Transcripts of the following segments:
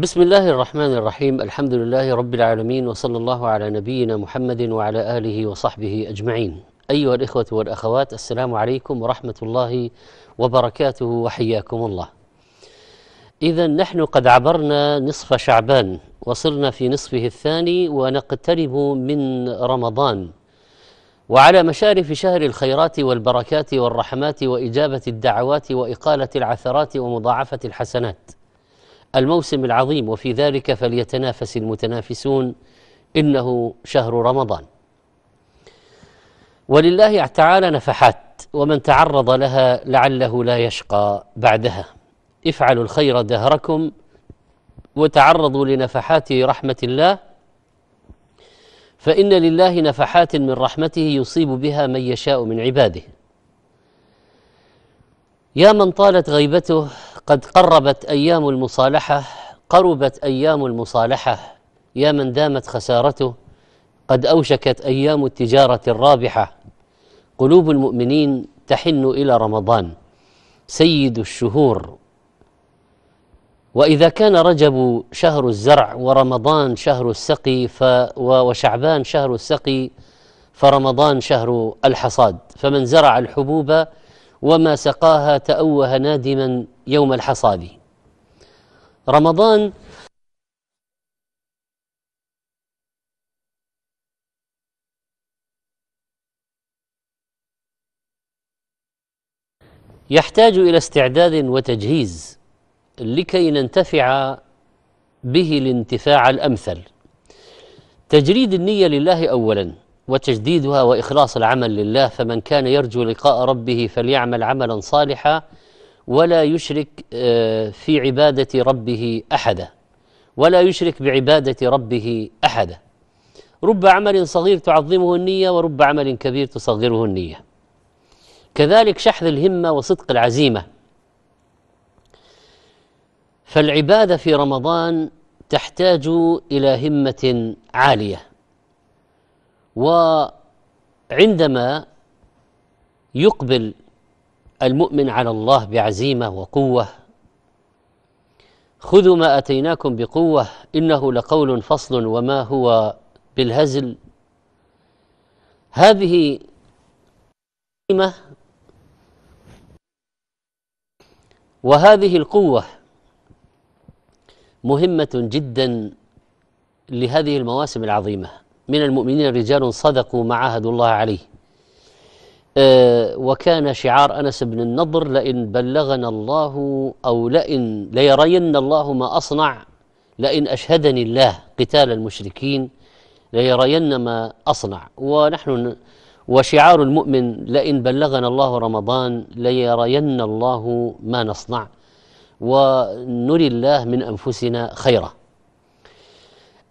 بسم الله الرحمن الرحيم الحمد لله رب العالمين وصلى الله على نبينا محمد وعلى اله وصحبه اجمعين ايها الاخوه والاخوات السلام عليكم ورحمه الله وبركاته وحياكم الله اذا نحن قد عبرنا نصف شعبان وصلنا في نصفه الثاني ونقترب من رمضان وعلى مشارف شهر الخيرات والبركات والرحمات واجابه الدعوات واقاله العثرات ومضاعفه الحسنات الموسم العظيم وفي ذلك فليتنافس المتنافسون انه شهر رمضان ولله تعالى نفحات ومن تعرض لها لعله لا يشقى بعدها افعلوا الخير دهركم وتعرضوا لنفحات رحمه الله فان لله نفحات من رحمته يصيب بها من يشاء من عباده يا من طالت غيبته قد قربت ايام المصالحه قربت ايام المصالحه يا من دامت خسارته قد اوشكت ايام التجاره الرابحه قلوب المؤمنين تحن الى رمضان سيد الشهور واذا كان رجب شهر الزرع ورمضان شهر السقي ف وشعبان شهر السقي فرمضان شهر الحصاد فمن زرع الحبوب وما سقاها تأوه نادما يوم الحصاد رمضان يحتاج إلى استعداد وتجهيز لكي ننتفع به الانتفاع الأمثل تجريد النية لله أولاً وتجديدها واخلاص العمل لله فمن كان يرجو لقاء ربه فليعمل عملا صالحا ولا يشرك آه، في عباده ربه احدا ولا يشرك بعباده ربه احدا رب عمل صغير تعظمه النيه ورب عمل كبير تصغره النيه كذلك شحذ الهمه وصدق العزيمه فالعباده في رمضان تحتاج الى همه عاليه وعندما يقبل المؤمن على الله بعزيمه وقوه خذوا ما اتيناكم بقوه انه لقول فصل وما هو بالهزل هذه قيمه وهذه القوه مهمه جدا لهذه المواسم العظيمه من المؤمنين رجال صدقوا ما عاهدوا الله عليه آه، وكان شعار انس بن النضر لئن بلغنا الله او لئن ليرين الله ما اصنع لئن اشهدني الله قتال المشركين ليرين ما اصنع ونحن وشعار المؤمن لئن بلغنا الله رمضان ليرين الله ما نصنع ونري الله من انفسنا خيرا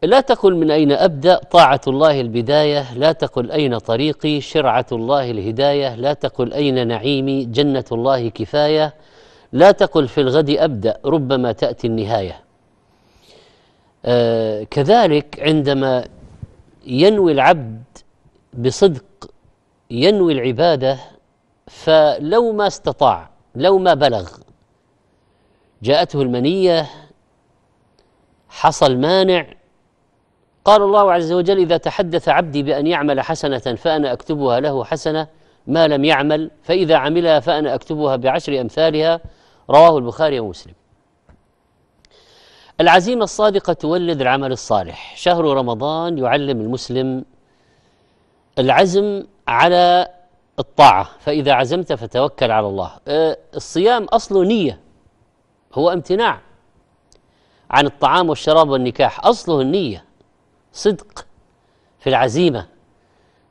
لا تقل من أين أبدأ طاعة الله البداية لا تقل أين طريقي شرعة الله الهداية لا تقل أين نعيمي جنة الله كفاية لا تقل في الغد أبدأ ربما تأتي النهاية آه كذلك عندما ينوي العبد بصدق ينوي العبادة فلو ما استطاع لو ما بلغ جاءته المنية حصل مانع قال الله عز وجل إذا تحدث عبدي بأن يعمل حسنة فأنا أكتبها له حسنة ما لم يعمل فإذا عملها فأنا أكتبها بعشر أمثالها رواه البخاري ومسلم العزيمة الصادقة تولد العمل الصالح شهر رمضان يعلم المسلم العزم على الطاعة فإذا عزمت فتوكل على الله أه، الصيام أصله نية هو امتناع عن الطعام والشراب والنكاح أصله النية صدق في العزيمه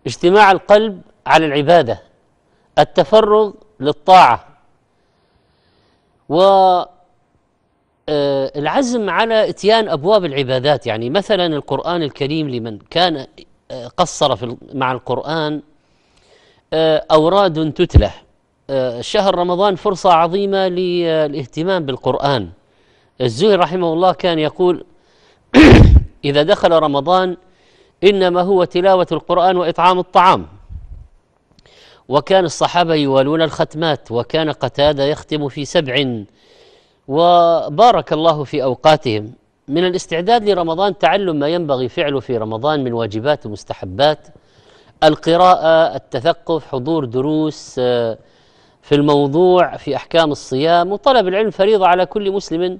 اجتماع القلب على العباده التفرغ للطاعه والعزم آه، على اتيان ابواب العبادات يعني مثلا القران الكريم لمن كان آه، قصر في مع القران آه، اوراد تتلى شهر رمضان فرصه عظيمه للاهتمام بالقران الزهري رحمه الله كان يقول إذا دخل رمضان إنما هو تلاوة القرآن وإطعام الطعام وكان الصحابة يوالون الختمات وكان قتادة يختم في سبع وبارك الله في أوقاتهم من الاستعداد لرمضان تعلم ما ينبغي فعله في رمضان من واجبات ومستحبات القراءة التثقف حضور دروس في الموضوع في أحكام الصيام وطلب العلم فريضة على كل مسلم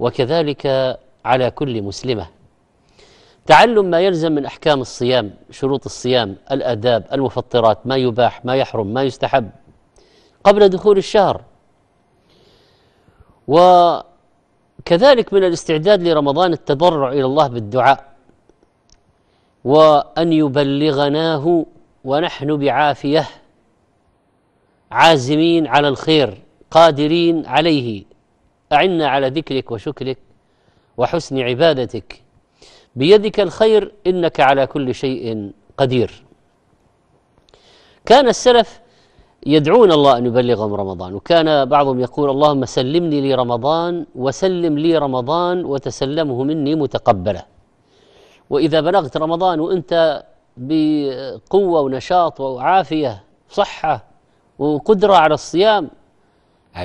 وكذلك على كل مسلمة تعلم ما يلزم من احكام الصيام شروط الصيام الاداب المفطرات ما يباح ما يحرم ما يستحب قبل دخول الشهر وكذلك من الاستعداد لرمضان التضرع الى الله بالدعاء وان يبلغناه ونحن بعافيه عازمين على الخير قادرين عليه اعنا على ذكرك وشكرك وحسن عبادتك بيدك الخير انك على كل شيء قدير كان السلف يدعون الله ان يبلغهم رمضان وكان بعضهم يقول اللهم سلمني لي رمضان وسلم لي رمضان وتسلمه مني متقبله واذا بلغت رمضان وانت بقوه ونشاط وعافيه صحه وقدره على الصيام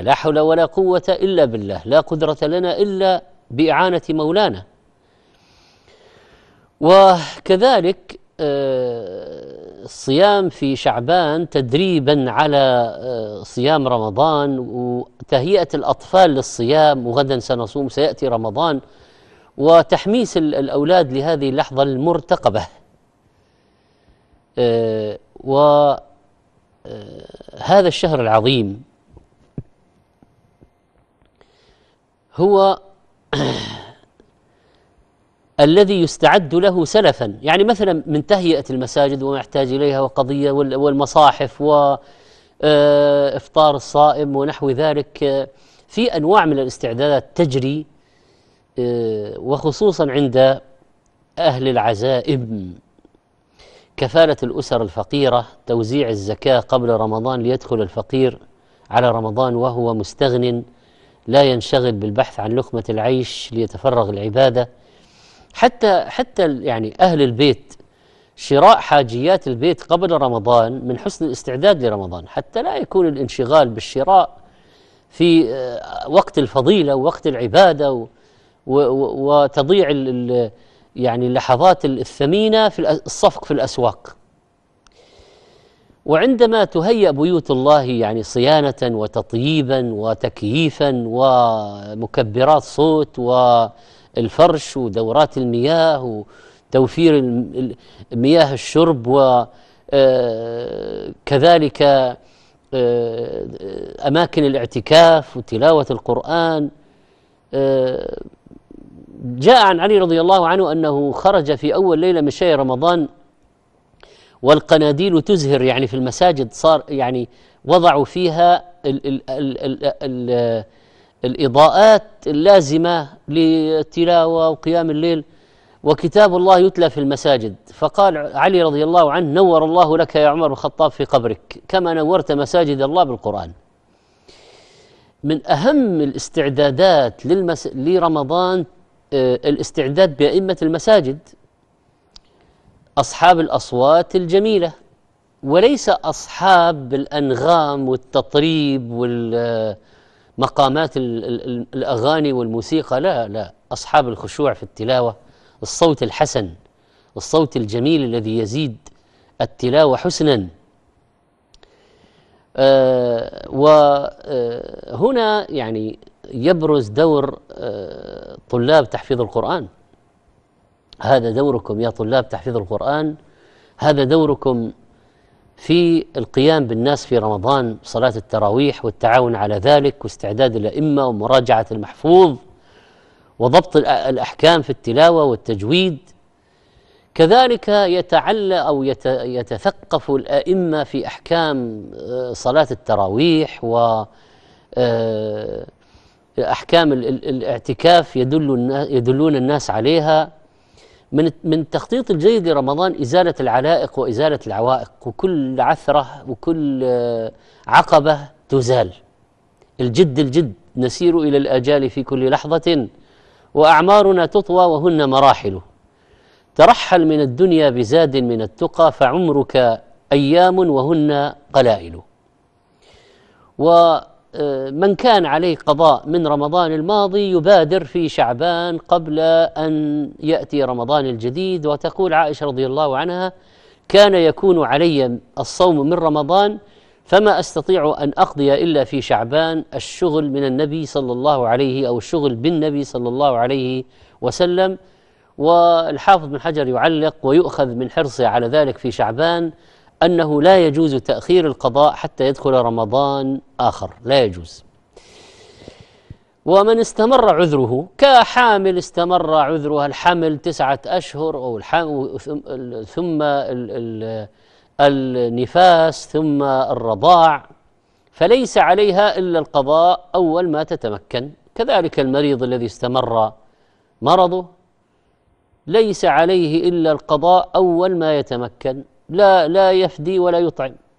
لا حول ولا قوه الا بالله لا قدره لنا الا باعانه مولانا وكذلك الصيام آه، في شعبان تدريبا على آه، صيام رمضان وتهيئة الأطفال للصيام وغدا سنصوم سيأتي رمضان وتحميس الأولاد لهذه اللحظة المرتقبة آه، وهذا الشهر العظيم هو الذي يستعد له سلفا يعني مثلا من تهيئة المساجد وما يحتاج إليها وقضية والمصاحف وإفطار آه، الصائم ونحو ذلك في أنواع من الاستعدادات تجري آه، وخصوصا عند أهل العزائم كفالة الأسر الفقيرة توزيع الزكاة قبل رمضان ليدخل الفقير على رمضان وهو مستغن لا ينشغل بالبحث عن لقمة العيش ليتفرغ العبادة حتى حتى يعني اهل البيت شراء حاجيات البيت قبل رمضان من حسن الاستعداد لرمضان حتى لا يكون الانشغال بالشراء في آه، وقت الفضيله ووقت العباده وتضيع يعني اللحظات الثمينه في الصفق في الاسواق. وعندما تهيأ بيوت الله يعني صيانة وتطييبا وتكييفا ومكبرات صوت و الفرش ودورات المياه وتوفير مياه الشرب وكذلك آه، آه، آه، أماكن الاعتكاف وتلاوة القرآن جاء عن علي رضي الله عنه أنه خرج في أول ليلة من شهر رمضان والقناديل تزهر يعني في المساجد صار يعني وضعوا فيها ال ال ال ال ال الإضاءات اللازمة للتلاوة وقيام الليل وكتاب الله يتلى في المساجد فقال علي رضي الله عنه نور الله لك يا عمر الخطاب في قبرك كما نورت مساجد الله بالقرآن من أهم الاستعدادات للمس... لرمضان آه، الاستعداد بأئمة المساجد أصحاب الأصوات الجميلة وليس أصحاب الأنغام والتطريب وال مقامات الأغاني والموسيقى لا لا أصحاب الخشوع في التلاوة الصوت الحسن الصوت الجميل الذي يزيد التلاوة حسنا آه وهنا آه، يعني يبرز دور آه طلاب تحفيظ القرآن هذا دوركم يا طلاب تحفيظ القرآن هذا دوركم في القيام بالناس في رمضان صلاة التراويح والتعاون على ذلك واستعداد الأئمة ومراجعة المحفوظ وضبط الأحكام في التلاوة والتجويد كذلك يتعلى أو يتثقف الأئمة في أحكام آه، صلاة التراويح و آه، أحكام الاعتكاف يدل يدلون الناس عليها من من التخطيط الجيد لرمضان ازاله العلائق وازاله العوائق وكل عثره وكل آه، عقبه تزال. الجد الجد نسير الى الاجال في كل لحظه واعمارنا تطوى وهن مراحل. ترحل من الدنيا بزاد من التقى فعمرك ايام وهن قلائل. و آه، من كان عليه قضاء من رمضان الماضي يبادر في شعبان قبل ان ياتي رمضان الجديد وتقول عائشه رضي الله عنها كان يكون علي الصوم من رمضان فما استطيع ان اقضي الا في شعبان الشغل من النبي صلى الله عليه او الشغل بالنبي صلى الله عليه وسلم والحافظ بن حجر يعلق ويؤخذ من حرصه على ذلك في شعبان أنه لا يجوز تأخير القضاء حتى يدخل رمضان آخر لا يجوز ومن استمر عذره كحامل استمر عذرها الحمل تسعة أشهر أو الحمل ثم النفاس ثم الرضاع فليس عليها إلا القضاء أول ما تتمكن كذلك المريض الذي استمر مرضه ليس عليه إلا القضاء أول ما يتمكن لا لا يفدي ولا يطعم